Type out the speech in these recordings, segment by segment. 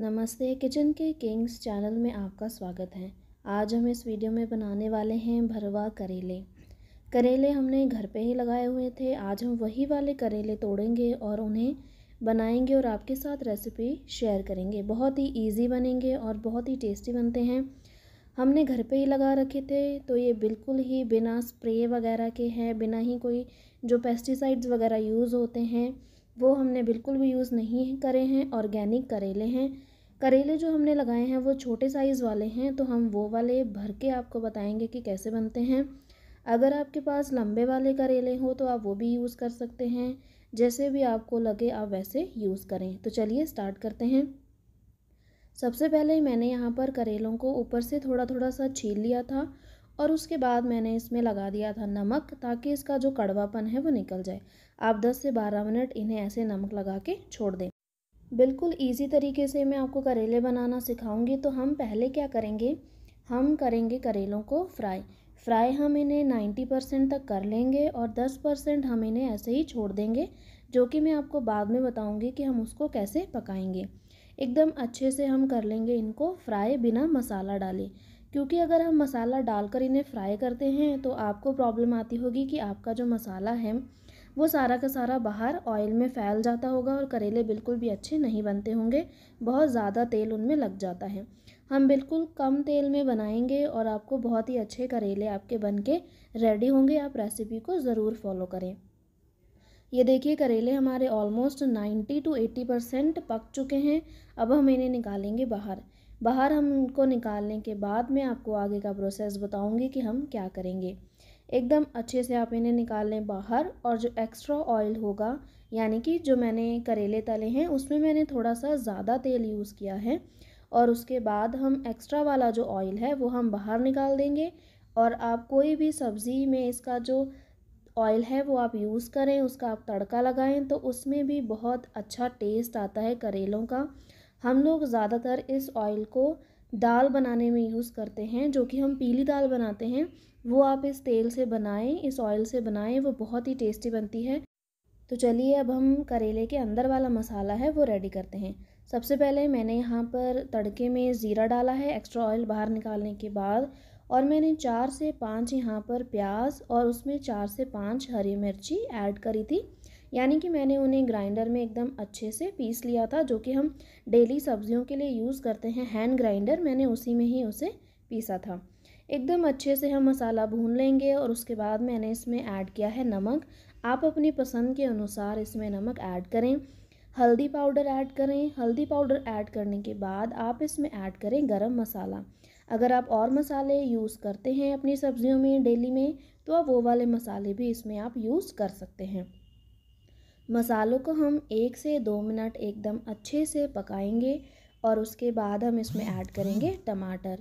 नमस्ते किचन के Kings channel में आपका स्वागत है आज हम इस वीडियो में बनाने वाले हैं भरवा करेले करेले हमने घर पे ही लगाए हुए थे आज हम वही वाले करेले तोड़ेंगे और उन्हें बनाएंगे और आपके साथ रेसिपी शेयर करेंगे बहुत ही इजी बनेंगे और बहुत ही टेस्टी बनते हैं हमने घर पे ही लगा रखे थे तो ये बिल्कुल ही बिना स्प्रे वगैरह के हैं बिना ही कोई जो पेस्टिसाइड्स वगैरह यूज़ होते हैं वो हमने बिल्कुल भी यूज़ नहीं करे हैं ऑर्गेनिक करेले हैं करेले जो हमने लगाए हैं वो छोटे साइज़ वाले हैं तो हम वो वाले भर के आपको बताएंगे कि कैसे बनते हैं अगर आपके पास लंबे वाले करेले हो तो आप वो भी यूज़ कर सकते हैं जैसे भी आपको लगे आप वैसे यूज़ करें तो चलिए स्टार्ट करते हैं सबसे पहले मैंने यहाँ पर करेलों को ऊपर से थोड़ा थोड़ा सा छील लिया था और उसके बाद मैंने इसमें लगा दिया था नमक ताकि इसका जो कड़वापन है वो निकल जाए आप 10 से 12 मिनट इन्हें ऐसे नमक लगा के छोड़ दें बिल्कुल इजी तरीके से मैं आपको करेले बनाना सिखाऊंगी तो हम पहले क्या करेंगे हम करेंगे करेलों को फ्राई फ्राई हम इन्हें नाइन्टी परसेंट तक कर लेंगे और दस परसेंट हम इन्हें ऐसे ही छोड़ देंगे जो कि मैं आपको बाद में बताऊंगी कि हम उसको कैसे पकाएंगे एकदम अच्छे से हम कर लेंगे इनको फ्राई बिना मसाला डाले क्योंकि अगर हम मसाला डालकर इन्हें फ्राई करते हैं तो आपको प्रॉब्लम आती होगी कि आपका जो मसाला है वो सारा का सारा बाहर ऑयल में फैल जाता होगा और करेले बिल्कुल भी अच्छे नहीं बनते होंगे बहुत ज़्यादा तेल उनमें लग जाता है हम बिल्कुल कम तेल में बनाएंगे और आपको बहुत ही अच्छे करेले आपके बन के रेडी होंगे आप रेसिपी को ज़रूर फॉलो करें ये देखिए करेले हमारे ऑलमोस्ट 90 टू 80 परसेंट पक चुके हैं अब हम इन्हें निकालेंगे बाहर बाहर हम इनको निकालने के बाद मैं आपको आगे का प्रोसेस बताऊंगी कि हम क्या करेंगे एकदम अच्छे से आप इन्हें निकाल लें बाहर और जो एक्स्ट्रा ऑयल होगा यानी कि जो मैंने करेले तले हैं उसमें मैंने थोड़ा सा ज़्यादा तेल यूज़ किया है और उसके बाद हम एक्स्ट्रा वाला जो ऑयल है वो हम बाहर निकाल देंगे और आप कोई भी सब्ज़ी में इसका जो ऑयल है वो आप यूज़ करें उसका आप तड़का लगाएं तो उसमें भी बहुत अच्छा टेस्ट आता है करेलों का हम लोग ज़्यादातर इस ऑयल को दाल बनाने में यूज़ करते हैं जो कि हम पीली दाल बनाते हैं वो आप इस तेल से बनाएं इस ऑयल से बनाएं वो बहुत ही टेस्टी बनती है तो चलिए अब हम करेले के अंदर वाला मसाला है वो रेडी करते हैं सबसे पहले मैंने यहाँ पर तड़के में ज़ीरा डाला है एक्स्ट्रा ऑयल बाहर निकालने के बाद और मैंने चार से पाँच यहाँ पर प्याज और उसमें चार से पाँच हरी मिर्ची ऐड करी थी यानी कि मैंने उन्हें ग्राइंडर में एकदम अच्छे से पीस लिया था जो कि हम डेली सब्जियों के लिए यूज़ करते हैं हैंड ग्राइंडर मैंने उसी में ही उसे पीसा था एकदम अच्छे से हम मसाला भून लेंगे और उसके बाद मैंने इसमें ऐड किया है नमक आप अपनी पसंद के अनुसार इसमें नमक ऐड करें हल्दी पाउडर ऐड करें हल्दी पाउडर ऐड करने के बाद आप इसमें ऐड करें गरम मसाला अगर आप और मसाले यूज़ करते हैं अपनी सब्जियों में डेली में तो आप वो वाले मसाले भी इसमें आप यूज़ कर सकते हैं मसालों को हम एक से दो मिनट एकदम अच्छे से पकाएंगे और उसके बाद हम इसमें ऐड करेंगे टमाटर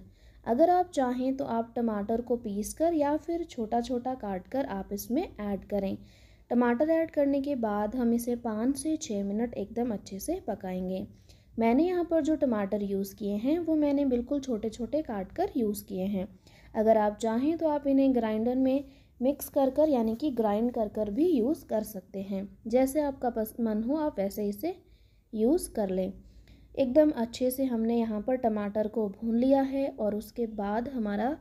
अगर आप चाहें तो आप टमाटर को पीस कर या फिर छोटा छोटा काट कर आप इसमें ऐड करें टमाटर ऐड करने के बाद हम इसे पाँच से छः मिनट एकदम अच्छे से पकाएंगे मैंने यहाँ पर जो टमाटर यूज़ किए हैं वो मैंने बिल्कुल छोटे छोटे काट कर यूज़ किए हैं अगर आप चाहें तो आप इन्हें ग्राइंडर में मिक्स कर कर यानी कि ग्राइंड कर कर भी यूज़ कर सकते हैं जैसे आपका पस मन हो आप वैसे इसे यूज़ कर लें एकदम अच्छे से हमने यहाँ पर टमाटर को भून लिया है और उसके बाद हमारा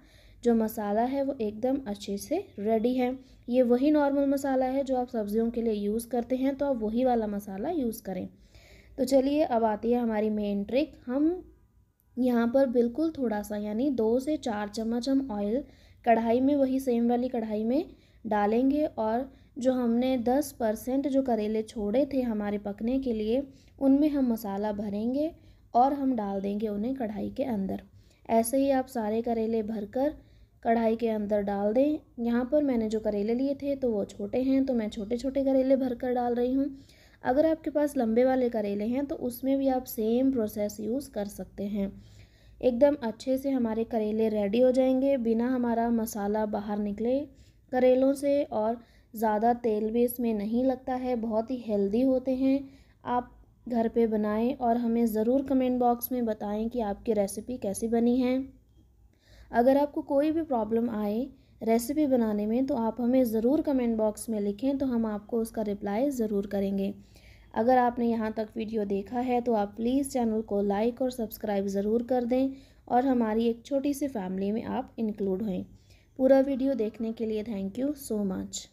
जो मसाला है वो एकदम अच्छे से रेडी है ये वही नॉर्मल मसाला है जो आप सब्जियों के लिए यूज़ करते हैं तो आप वही वाला मसाला यूज़ करें तो चलिए अब आती है हमारी मेन ट्रिक हम यहाँ पर बिल्कुल थोड़ा सा यानी दो से चार चम्मच हम ऑयल कढ़ाई में वही सेम वाली कढ़ाई में डालेंगे और जो हमने दस परसेंट जो करेले छोड़े थे हमारे पकने के लिए उनमें हम मसाला भरेंगे और हम डाल देंगे उन्हें कढ़ाई के अंदर ऐसे ही आप सारे करेले भरकर कढ़ाई के अंदर डाल दें यहाँ पर मैंने जो करेले लिए थे तो वो छोटे हैं तो मैं छोटे छोटे करेले भरकर डाल रही हूँ अगर आपके पास लंबे वाले करेले हैं तो उसमें भी आप सेम प्रोसेस यूज़ कर सकते हैं एकदम अच्छे से हमारे करेले रेडी हो जाएंगे बिना हमारा मसाला बाहर निकले करेलों से और ज़्यादा तेल भी इसमें नहीं लगता है बहुत ही हेल्दी होते हैं आप घर पे बनाएं और हमें ज़रूर कमेंट बॉक्स में बताएं कि आपकी रेसिपी कैसी बनी है अगर आपको कोई भी प्रॉब्लम आए रेसिपी बनाने में तो आप हमें ज़रूर कमेंट बॉक्स में लिखें तो हम आपको उसका रिप्लाई ज़रूर करेंगे अगर आपने यहाँ तक वीडियो देखा है तो आप प्लीज़ चैनल को लाइक और सब्सक्राइब ज़रूर कर दें और हमारी एक छोटी सी फैमिली में आप इंक्लूड हों पूरा वीडियो देखने के लिए थैंक यू सो मच